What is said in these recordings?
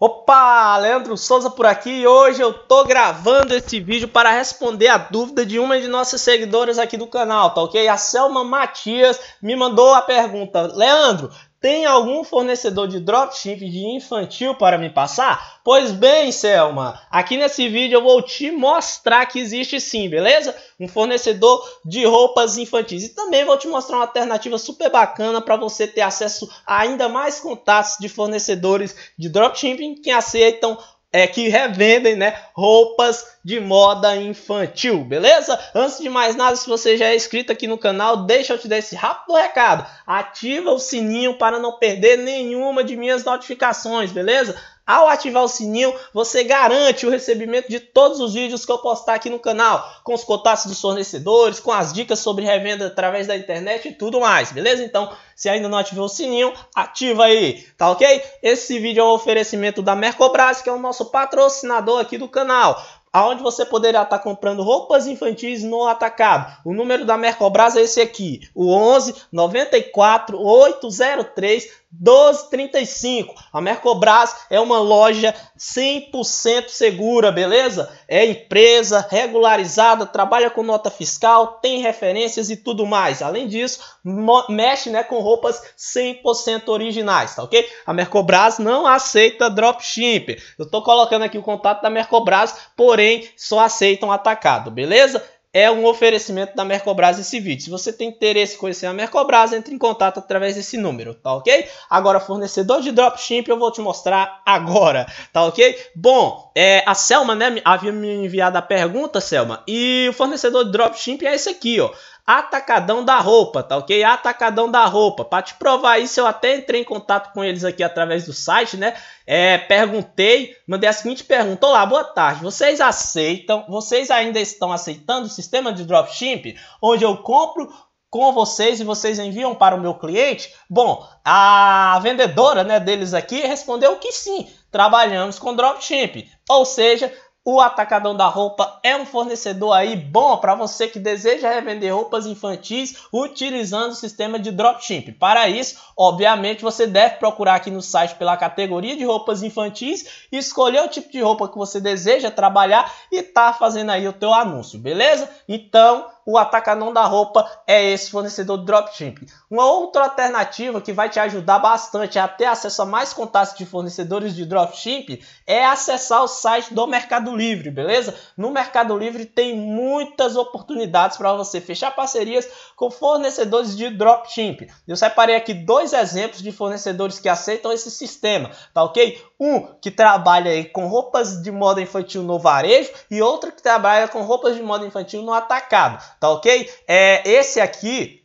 Opa, Leandro Souza por aqui e hoje eu tô gravando esse vídeo para responder a dúvida de uma de nossas seguidoras aqui do canal, tá ok? A Selma Matias me mandou a pergunta: Leandro, tem algum fornecedor de dropship de infantil para me passar? Pois bem, Selma, aqui nesse vídeo eu vou te mostrar que existe sim, beleza? Um fornecedor de roupas infantis. E também vou te mostrar uma alternativa super bacana para você ter acesso a ainda mais contatos de fornecedores de dropshipping que aceitam é que revendem, né, roupas de moda infantil, beleza? Antes de mais nada, se você já é inscrito aqui no canal, deixa eu te dar esse rápido recado. Ativa o sininho para não perder nenhuma de minhas notificações, beleza? Ao ativar o sininho, você garante o recebimento de todos os vídeos que eu postar aqui no canal, com os contatos dos fornecedores, com as dicas sobre revenda através da internet e tudo mais, beleza? Então, se ainda não ativou o sininho, ativa aí, tá ok? Esse vídeo é um oferecimento da Mercobras, que é o nosso patrocinador aqui do canal aonde você poderá estar comprando roupas infantis no atacado. O número da Mercobras é esse aqui, o 11 94 803 12,35. A Mercobras é uma loja 100% segura, beleza? É empresa regularizada, trabalha com nota fiscal, tem referências e tudo mais. Além disso, mexe né, com roupas 100% originais, tá ok? A Mercobras não aceita dropshipping Eu tô colocando aqui o contato da Mercobras, porém só aceitam atacado, beleza? é um oferecimento da Mercobras esse vídeo. Se você tem interesse em conhecer a Mercobras, entre em contato através desse número, tá ok? Agora, fornecedor de dropship, eu vou te mostrar agora, tá ok? Bom, é, a Selma né, havia me enviado a pergunta, Selma, e o fornecedor de dropship é esse aqui, ó. Atacadão da Roupa, tá ok? Atacadão da Roupa. Para te provar isso, eu até entrei em contato com eles aqui através do site, né? É, perguntei, mandei a seguinte pergunta: Olá, boa tarde. Vocês aceitam, vocês ainda estão aceitando o sistema de dropship? Onde eu compro com vocês e vocês enviam para o meu cliente? Bom, a vendedora né, deles aqui respondeu que sim, trabalhamos com dropship. Ou seja, o Atacadão da Roupa é um fornecedor aí bom para você que deseja revender roupas infantis utilizando o sistema de dropship. Para isso, obviamente, você deve procurar aqui no site pela categoria de roupas infantis, escolher o tipo de roupa que você deseja trabalhar e tá fazendo aí o teu anúncio, beleza? Então, o Atacadão da Roupa é esse fornecedor de dropship. Uma outra alternativa que vai te ajudar bastante a ter acesso a mais contatos de fornecedores de dropship é acessar o site do Mercado Livre, beleza? No Mercado Livre tem muitas oportunidades para você fechar parcerias com fornecedores de dropship. Eu separei aqui dois exemplos de fornecedores que aceitam esse sistema, tá ok? Um que trabalha aí com roupas de moda infantil no varejo e outro que trabalha com roupas de moda infantil no atacado tá ok? É, esse aqui,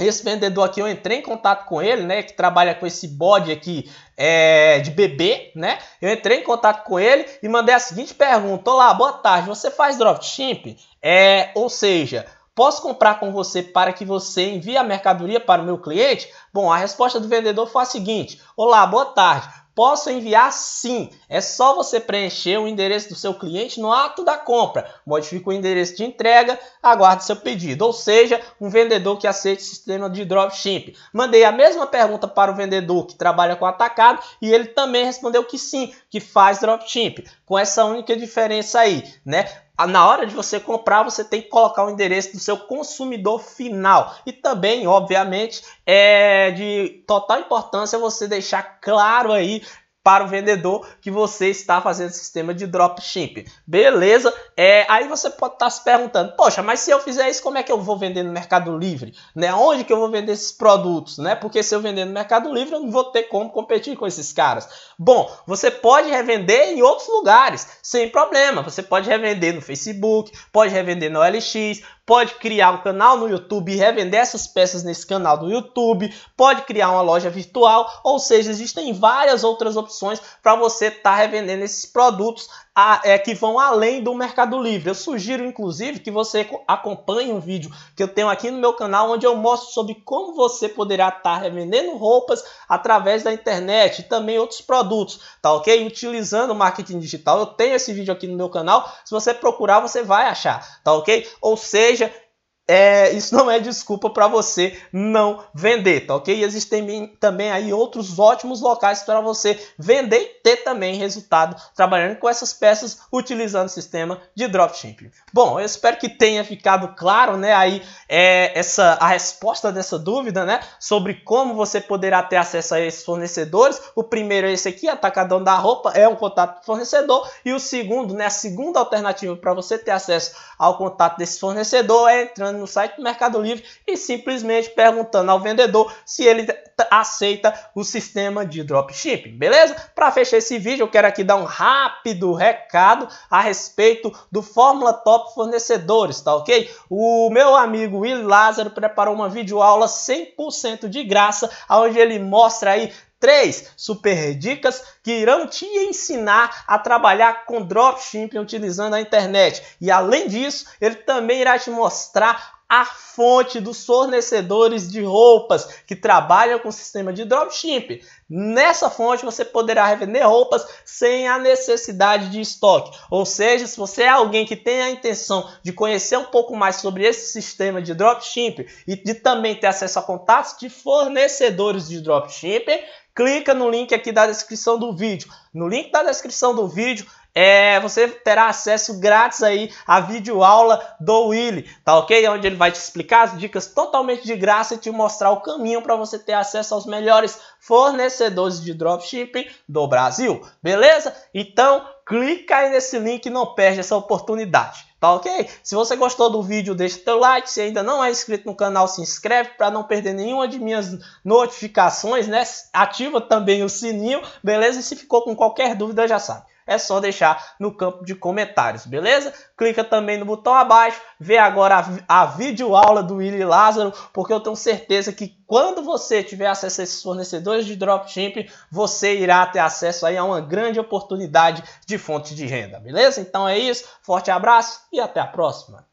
esse vendedor aqui, eu entrei em contato com ele, né? Que trabalha com esse bode aqui é, de bebê, né? Eu entrei em contato com ele e mandei a seguinte pergunta: Olá, boa tarde, você faz dropship? É, ou seja, Posso comprar com você para que você envie a mercadoria para o meu cliente? Bom, a resposta do vendedor foi a seguinte: Olá, boa tarde. Posso enviar sim. É só você preencher o endereço do seu cliente no ato da compra. Modifica o endereço de entrega, aguarde seu pedido. Ou seja, um vendedor que aceite o sistema de dropship. Mandei a mesma pergunta para o vendedor que trabalha com atacado e ele também respondeu que sim, que faz dropship. Com essa única diferença aí, né? Ah, na hora de você comprar, você tem que colocar o endereço do seu consumidor final. E também, obviamente, é de total importância você deixar claro aí para o vendedor que você está fazendo sistema de dropshipping. Beleza? É, aí você pode estar tá se perguntando, poxa, mas se eu fizer isso, como é que eu vou vender no Mercado Livre? Né? Onde que eu vou vender esses produtos? Né? Porque se eu vender no Mercado Livre, eu não vou ter como competir com esses caras. Bom, você pode revender em outros lugares, sem problema. Você pode revender no Facebook, pode revender no LX, pode criar um canal no YouTube e revender essas peças nesse canal do YouTube, pode criar uma loja virtual, ou seja, existem várias outras opções opções para você estar tá revendendo esses produtos a, é, que vão além do Mercado Livre. Eu sugiro, inclusive, que você acompanhe um vídeo que eu tenho aqui no meu canal, onde eu mostro sobre como você poderá estar tá revendendo roupas através da internet e também outros produtos, tá ok? Utilizando o marketing digital. Eu tenho esse vídeo aqui no meu canal. Se você procurar, você vai achar, tá ok? Ou seja, é, isso não é desculpa para você não vender, tá ok? E existem também aí outros ótimos locais para você vender e ter também resultado trabalhando com essas peças utilizando o sistema de dropshipping. Bom, eu espero que tenha ficado claro, né? Aí é, essa a resposta dessa dúvida, né? Sobre como você poderá ter acesso a esses fornecedores. O primeiro é esse aqui, atacadão da roupa, é um contato fornecedor. E o segundo, né? A segunda alternativa para você ter acesso ao contato desse fornecedor é entrando no site do Mercado Livre e simplesmente perguntando ao vendedor se ele aceita o sistema de dropshipping, beleza? Para fechar esse vídeo, eu quero aqui dar um rápido recado a respeito do Fórmula Top Fornecedores, tá ok? O meu amigo Will Lázaro preparou uma videoaula 100% de graça, onde ele mostra aí Três super dicas que irão te ensinar a trabalhar com dropshipping utilizando a internet. E além disso, ele também irá te mostrar a fonte dos fornecedores de roupas que trabalham com o sistema de dropship. Nessa fonte você poderá revender roupas sem a necessidade de estoque. Ou seja, se você é alguém que tem a intenção de conhecer um pouco mais sobre esse sistema de dropship e de também ter acesso a contatos de fornecedores de dropship, clica no link aqui da descrição do vídeo. No link da descrição do vídeo é, você terá acesso grátis aí à videoaula do Willy, tá ok? Onde ele vai te explicar as dicas totalmente de graça e te mostrar o caminho para você ter acesso aos melhores fornecedores de dropshipping do Brasil, beleza? Então, clica aí nesse link e não perde essa oportunidade, tá ok? Se você gostou do vídeo, deixa teu like. Se ainda não é inscrito no canal, se inscreve para não perder nenhuma de minhas notificações, né? Ativa também o sininho, beleza? E se ficou com qualquer dúvida, já sabe é só deixar no campo de comentários, beleza? Clica também no botão abaixo, vê agora a, a videoaula do Willi Lázaro, porque eu tenho certeza que quando você tiver acesso a esses fornecedores de dropshipping, você irá ter acesso aí a uma grande oportunidade de fonte de renda, beleza? Então é isso, forte abraço e até a próxima!